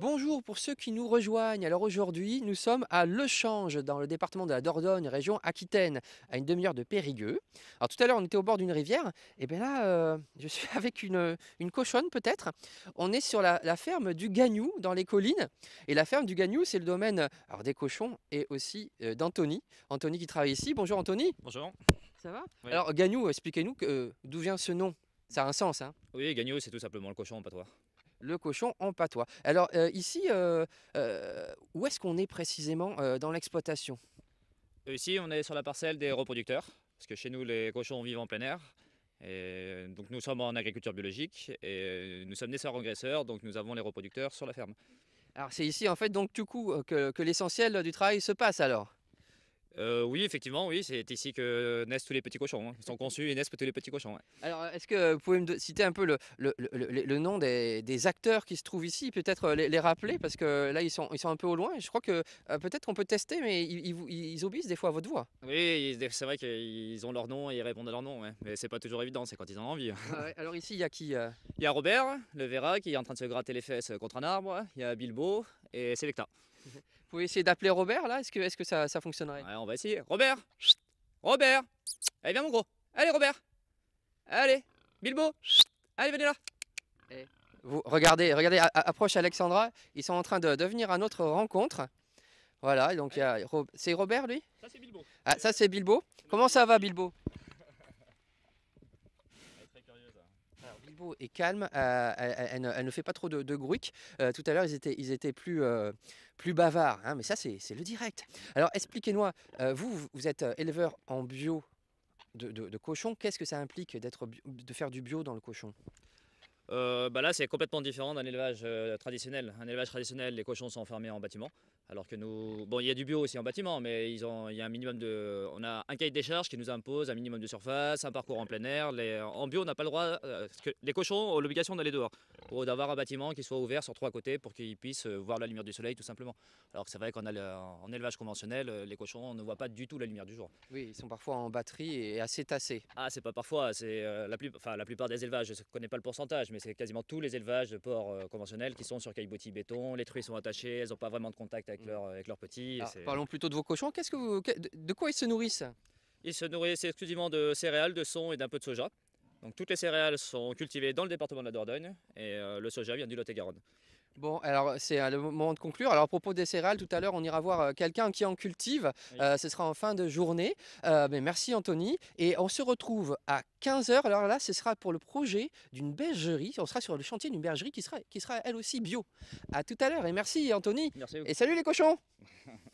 Bonjour pour ceux qui nous rejoignent. Alors aujourd'hui, nous sommes à Le Change, dans le département de la Dordogne, région Aquitaine, à une demi-heure de Périgueux. Alors tout à l'heure, on était au bord d'une rivière. Et eh bien là, euh, je suis avec une, une cochonne peut-être. On est sur la, ferme du Gagnou, dans les collines. Et la ferme du Gagnou, c'est le domaine alors, des cochons et aussi euh, d'Anthony. Anthony qui travaille ici. Bonjour Anthony. Bonjour. Ça va Alors Gagnou, expliquez-nous euh, d'où vient ce nom. Ça a un sens, hein Oui, Gagnou, c'est tout simplement le cochon en patois le cochon en patois. Alors euh, ici, euh, euh, où est-ce qu'on est précisément dans l'exploitation Ici, on est sur la parcelle des reproducteurs, parce que chez nous, les cochons vivent en plein air. Et donc nous sommes en agriculture biologique et nous sommes sœurs engraisseurs, donc nous avons les reproducteurs sur la ferme. Alors c'est ici en fait donc du coup que l'essentiel du travail se passe alors euh, oui, effectivement, oui, c'est ici que naissent tous les petits cochons. Hein. Ils sont conçus et naissent tous les petits cochons. Alors, est-ce que vous pouvez me citer un peu le, le, le, nom des, des, acteurs qui se trouvent ici, peut-être euh, les, rappeler, parce que là, ils sont, ils sont un peu au loin. je crois que euh, peut-être qu'on peut tester, mais ils, ils, obéissent des fois à votre voix. Oui, c'est vrai qu'ils ont leur nom et ils répondent à leur nom, ouais. mais c'est pas toujours évident, c'est quand ils en ont envie. Hein. Ah alors ici, il y a qui Il y a Robert, le Vera, qui est en train de se gratter les fesses contre un arbre. Il y a Bilbo, et Vous pouvez essayer d'appeler Robert là Est-ce que, est que, ça, ça fonctionnerait ouais, On va essayer. Robert Robert Allez, viens mon gros Allez, Robert Allez Bilbo Allez, venez là eh. vous, Regardez, regardez, approche Alexandra. Ils sont en train de, devenir à notre rencontre. Voilà, donc c'est Robert lui Ça c'est Bilbo. Ah, ça c'est Bilbo. Comment ça va Bilbo Euh, elle est calme, elle, elle, ne, fait pas trop de, de euh, tout à l'heure, ils étaient, plus, euh, plus bavards, hein, mais ça, c'est le direct. Alors, expliquez-moi, vous, vous êtes éleveur en bio de, de cochon, qu'est-ce que ça implique de faire du bio dans le cochon euh, bah là, c'est complètement différent d'un élevage euh, traditionnel. Un élevage traditionnel, les cochons sont enfermés en bâtiment, alors que nous, bon, il y a du bio aussi en bâtiment, mais ils ont, il y a un minimum de, on a un cahier des charges qui nous impose un minimum de surface, un parcours en plein air. Les, en bio, on n'a pas le droit, euh, que les cochons ont l'obligation d'aller dehors, pour d'avoir un bâtiment qui soit ouvert sur trois côtés pour qu'ils puissent voir la lumière du soleil, tout simplement. Alors que c'est vrai qu'en en élevage conventionnel, les cochons ne voient pas du tout la lumière du jour. Oui, ils sont parfois en batterie et assez tassés. Ah, c'est pas parfois, c'est la, plus, enfin, la plupart des élevages. Je connais pas le pourcentage, mais c'est quasiment tous les élevages de porcs euh, conventionnels qui sont sur caillebotis béton. Les truies sont attachées, elles n'ont pas vraiment de contact avec, mm. leurs petits. Ah, parlons plutôt de vos cochons. de quoi ils se nourrissent Ils se nourrissent exclusivement de céréales, de son et d'un peu de soja. Donc toutes les céréales sont cultivées dans le département de la Dordogne et euh, le soja vient du Lot-et-Garonne. Bon, alors euh, c'est euh, le moment de conclure. Alors à propos des céréales, tout à l'heure, on ira voir euh, quelqu'un qui en cultive. ce sera en fin de journée. mais merci Anthony. Et on se retrouve à 15h. Alors là, ce sera pour le projet d'une bergerie. On sera sur le chantier d'une bergerie qui sera, qui sera elle aussi bio. À tout à l'heure et merci Anthony. Merci Et salut les cochons